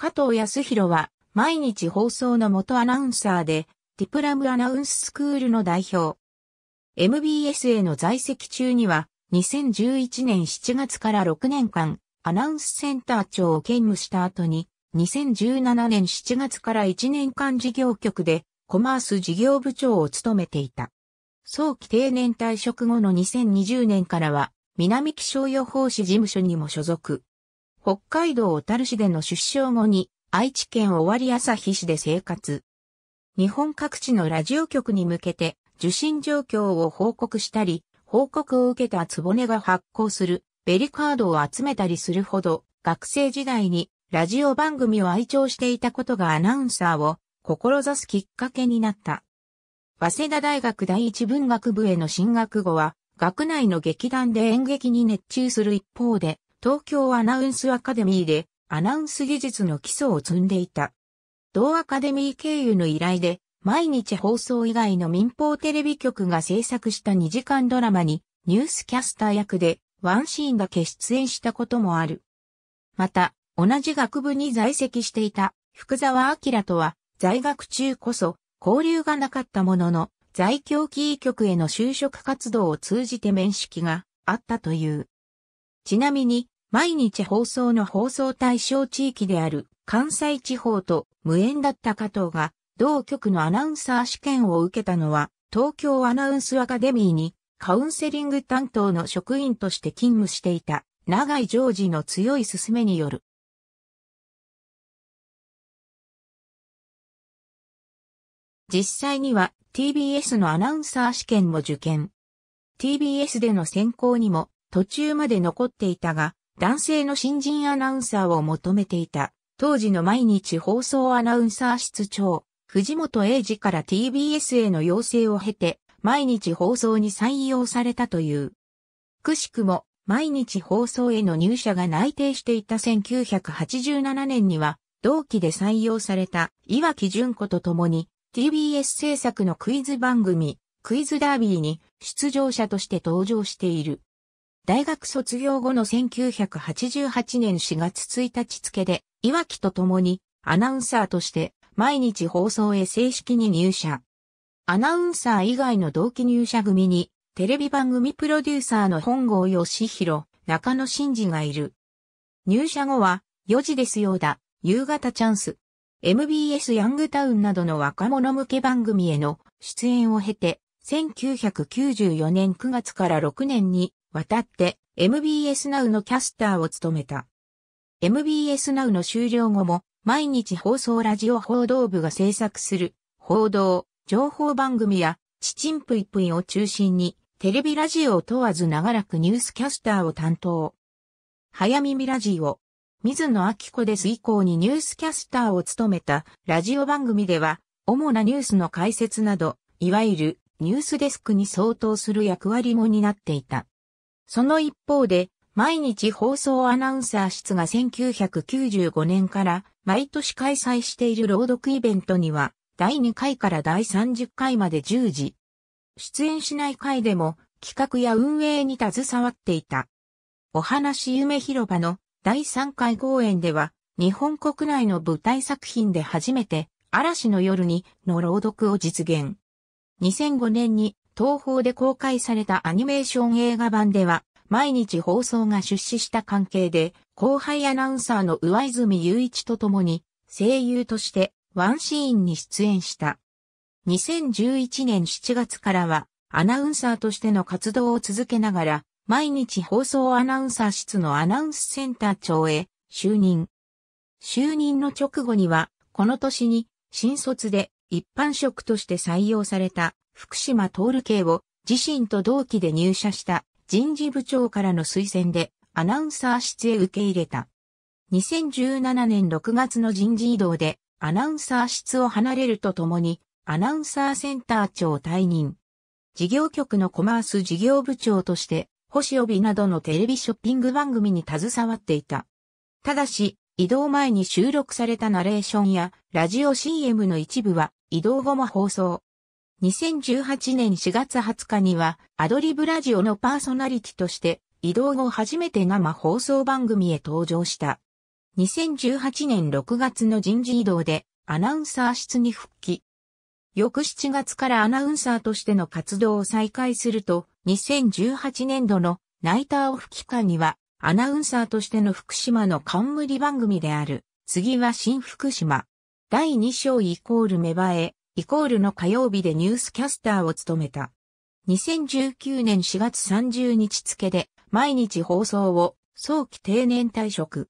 加藤康弘は、毎日放送の元アナウンサーで、ディプラムアナウンススクールの代表。MBS への在籍中には、2011年7月から6年間、アナウンスセンター長を兼務した後に、2017年7月から1年間事業局で、コマース事業部長を務めていた。早期定年退職後の2020年からは、南気象予報士事務所にも所属。北海道小樽市での出生後に、愛知県尾張旭市で生活。日本各地のラジオ局に向けて、受信状況を報告したり、報告を受けたぼねが発行するベリカードを集めたりするほど、学生時代にラジオ番組を愛聴していたことがアナウンサーを志すきっかけになった。早稲田大学第一文学部への進学後は、学内の劇団で演劇に熱中する一方で、東京アナウンスアカデミーでアナウンス技術の基礎を積んでいた。同アカデミー経由の依頼で毎日放送以外の民放テレビ局が制作した2時間ドラマにニュースキャスター役でワンシーンだけ出演したこともある。また、同じ学部に在籍していた福沢明とは在学中こそ交流がなかったものの在京キー局への就職活動を通じて面識があったという。ちなみに、毎日放送の放送対象地域である関西地方と無縁だった加藤が、同局のアナウンサー試験を受けたのは、東京アナウンスアカデミーにカウンセリング担当の職員として勤務していた、長井ジョージの強い勧めによる。実際には TBS のアナウンサー試験も受験。TBS での選考にも途中まで残っていたが、男性の新人アナウンサーを求めていた。当時の毎日放送アナウンサー室長、藤本英二から TBS への要請を経て、毎日放送に採用されたという。くしくも、毎日放送への入社が内定していた1987年には、同期で採用された岩木純子と共に、TBS 制作のクイズ番組、クイズダービーに出場者として登場している。大学卒業後の1988年4月1日付で、岩木と共にアナウンサーとして毎日放送へ正式に入社。アナウンサー以外の同期入社組に、テレビ番組プロデューサーの本郷義弘、中野真嗣がいる。入社後は、4時ですようだ、夕方チャンス。MBS ヤングタウンなどの若者向け番組への出演を経て、1994年9月から6年に渡って MBS Now のキャスターを務めた。MBS Now の終了後も毎日放送ラジオ報道部が制作する報道、情報番組やチチンプイプイを中心にテレビラジオを問わず長らくニュースキャスターを担当。早耳ラジオ。水野明子です以降にニュースキャスターを務めたラジオ番組では主なニュースの解説など、いわゆるニュースデスクに相当する役割も担っていた。その一方で、毎日放送アナウンサー室が1995年から毎年開催している朗読イベントには、第2回から第30回まで10時。出演しない回でも企画や運営に携わっていた。お話夢広場の第3回公演では、日本国内の舞台作品で初めて、嵐の夜にの朗読を実現。2005年に東方で公開されたアニメーション映画版では、毎日放送が出資した関係で、後輩アナウンサーの上泉雄一と共に、声優としてワンシーンに出演した。2011年7月からは、アナウンサーとしての活動を続けながら、毎日放送アナウンサー室のアナウンスセンター長へ就任。就任の直後には、この年に新卒で一般職として採用された福島徹系を自身と同期で入社した人事部長からの推薦でアナウンサー室へ受け入れた。2017年6月の人事異動でアナウンサー室を離れるとともにアナウンサーセンター長退任。事業局のコマース事業部長として星帯などのテレビショッピング番組に携わっていた。ただし、移動前に収録されたナレーションやラジオ CM の一部は移動後も放送。2018年4月20日には、アドリブラジオのパーソナリティとして、移動後初めて生放送番組へ登場した。2018年6月の人事異動で、アナウンサー室に復帰。翌7月からアナウンサーとしての活動を再開すると、2018年度のナイターオフ期間には、アナウンサーとしての福島の冠番組である、次は新福島。第2章イコール芽生え、イコールの火曜日でニュースキャスターを務めた。2019年4月30日付で毎日放送を早期定年退職。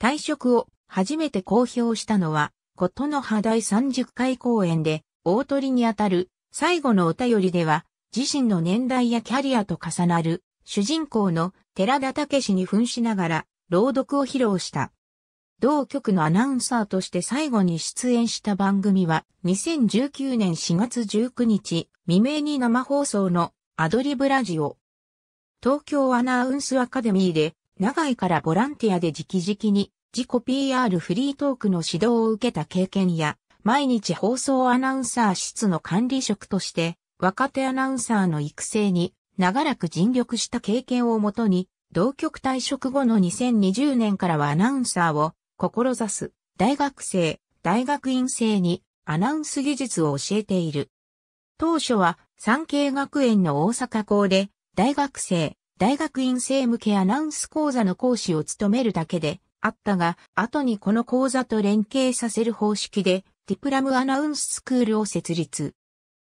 退職を初めて公表したのは、ことの肌大30回公演で、大鳥にあたる最後のお便りでは、自身の年代やキャリアと重なる主人公の寺田武に扮しながら朗読を披露した。同局のアナウンサーとして最後に出演した番組は、2019年4月19日、未明に生放送のアドリブラジオ。東京アナウンスアカデミーで、長井からボランティアで直々に自己 PR フリートークの指導を受けた経験や、毎日放送アナウンサー室の管理職として、若手アナウンサーの育成に長らく尽力した経験をもとに、同局退職後の2020年からはアナウンサーを志す、大学生、大学院生にアナウンス技術を教えている。当初は産経学園の大阪校で大学生、大学院生向けアナウンス講座の講師を務めるだけであったが、後にこの講座と連携させる方式でディプラムアナウンススクールを設立。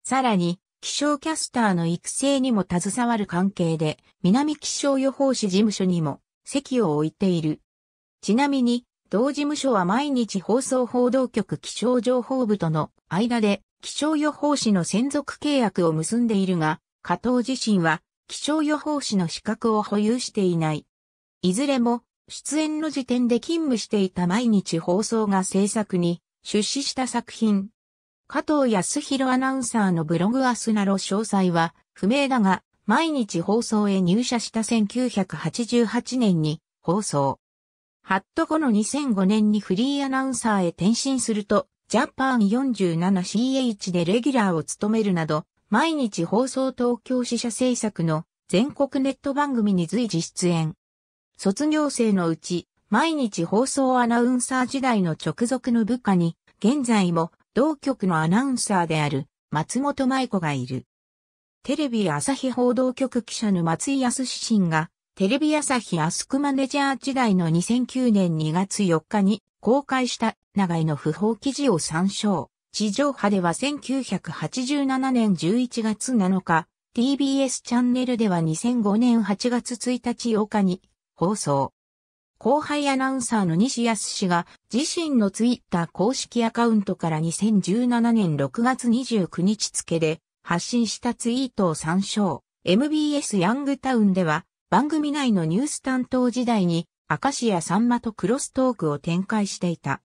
さらに、気象キャスターの育成にも携わる関係で、南気象予報士事務所にも席を置いている。ちなみに、同事務所は毎日放送報道局気象情報部との間で気象予報士の専属契約を結んでいるが、加藤自身は気象予報士の資格を保有していない。いずれも出演の時点で勤務していた毎日放送が制作に出資した作品。加藤康弘アナウンサーのブログアスナロ詳細は不明だが、毎日放送へ入社した1988年に放送。ハット後の2005年にフリーアナウンサーへ転身すると、ジャパン 47CH でレギュラーを務めるなど、毎日放送東京支社制作の全国ネット番組に随時出演。卒業生のうち、毎日放送アナウンサー時代の直属の部下に、現在も同局のアナウンサーである松本舞子がいる。テレビ朝日報道局記者の松井康信がテレビ朝日アスクマネジャー時代の2009年2月4日に公開した長井の不法記事を参照。地上波では1987年11月7日、TBS チャンネルでは2005年8月1日8日に放送。後輩アナウンサーの西康氏が自身のツイッター公式アカウントから2017年6月29日付で発信したツイートを参照。MBS ヤングタウンでは番組内のニュース担当時代に、アカシアさんまとクロストークを展開していた。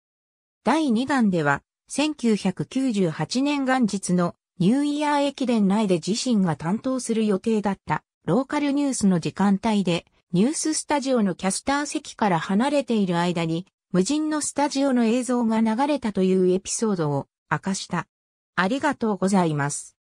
第2弾では、1998年元日のニューイヤー駅伝内で自身が担当する予定だったローカルニュースの時間帯で、ニューススタジオのキャスター席から離れている間に、無人のスタジオの映像が流れたというエピソードを明かした。ありがとうございます。